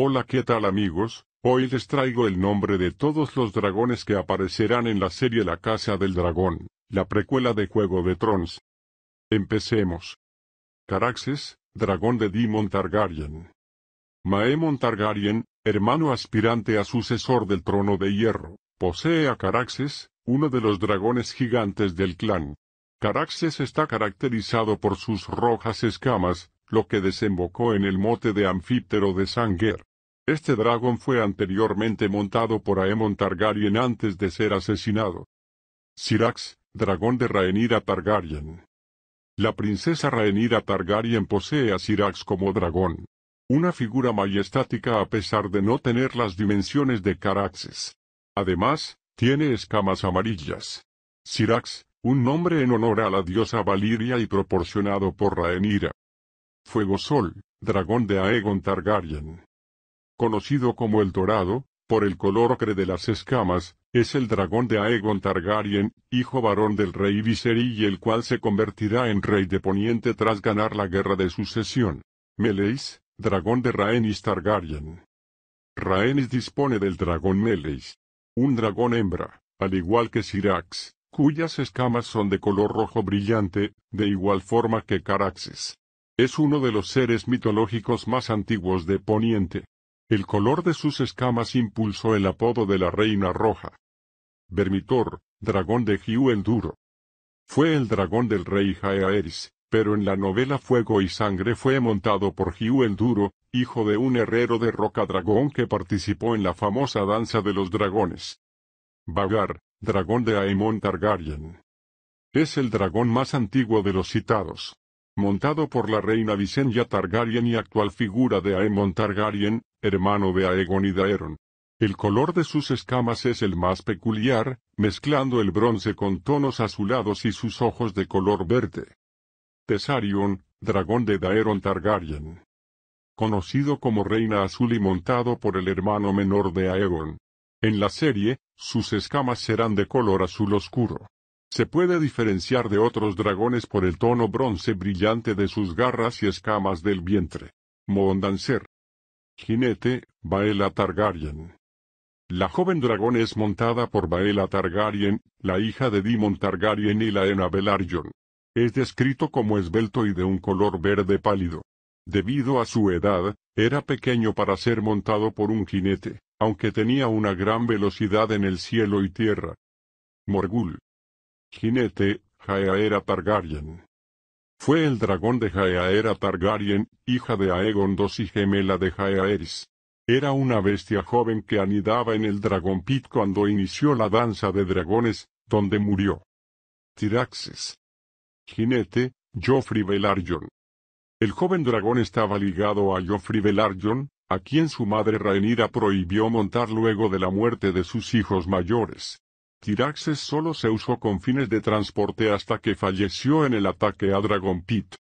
Hola qué tal amigos, hoy les traigo el nombre de todos los dragones que aparecerán en la serie La Casa del Dragón, la precuela de Juego de Tronos. Empecemos. Caraxes, dragón de Demon Targaryen. Maemon Targaryen, hermano aspirante a sucesor del trono de hierro, posee a Caraxes, uno de los dragones gigantes del clan. Caraxes está caracterizado por sus rojas escamas, lo que desembocó en el mote de anfíptero de Sanger. Este dragón fue anteriormente montado por Aemon Targaryen antes de ser asesinado. Sirax, dragón de Rhaenyra Targaryen. La princesa Rhaenyra Targaryen posee a Sirax como dragón. Una figura majestática a pesar de no tener las dimensiones de Caraxes. Además, tiene escamas amarillas. Sirax, un nombre en honor a la diosa Valiria y proporcionado por Rhaenyra. Fuego Sol, dragón de Aegon Targaryen conocido como el Dorado, por el color ocre de las escamas, es el dragón de Aegon Targaryen, hijo varón del rey Viserys y el cual se convertirá en rey de Poniente tras ganar la guerra de sucesión. Meleis, dragón de Rhaenys Targaryen. Rhaenys dispone del dragón Meleis. Un dragón hembra, al igual que Sirax, cuyas escamas son de color rojo brillante, de igual forma que Caraxes. Es uno de los seres mitológicos más antiguos de Poniente. El color de sus escamas impulsó el apodo de la Reina Roja. Vermitor, dragón de Hugh el Duro. Fue el dragón del rey Jaehaerys, pero en la novela Fuego y Sangre fue montado por Hugh el Duro, hijo de un herrero de roca dragón que participó en la famosa danza de los dragones. Vagar, dragón de Aemon Targaryen. Es el dragón más antiguo de los citados. Montado por la reina Visenya Targaryen y actual figura de Aemon Targaryen, hermano de Aegon y Daeron. El color de sus escamas es el más peculiar, mezclando el bronce con tonos azulados y sus ojos de color verde. Tesarion, dragón de Daeron Targaryen. Conocido como Reina Azul y montado por el hermano menor de Aegon. En la serie, sus escamas serán de color azul oscuro. Se puede diferenciar de otros dragones por el tono bronce brillante de sus garras y escamas del vientre. Mondancer. Jinete, Baela Targaryen. La joven dragón es montada por Baela Targaryen, la hija de Dimon Targaryen y la Ena Velaryon. Es descrito como esbelto y de un color verde pálido. Debido a su edad, era pequeño para ser montado por un jinete, aunque tenía una gran velocidad en el cielo y tierra. Morgul. Jinete, Jaera Targaryen. Fue el dragón de Jaehaera Targaryen, hija de Aegon II y gemela de Jaehaerys. Era una bestia joven que anidaba en el dragón Pit cuando inició la danza de dragones, donde murió. Tiraxes. Jinete, Joffrey Velaryon. El joven dragón estaba ligado a Joffrey Velaryon, a quien su madre Rhaenyra prohibió montar luego de la muerte de sus hijos mayores. Tiraxes solo se usó con fines de transporte hasta que falleció en el ataque a Dragon Pit.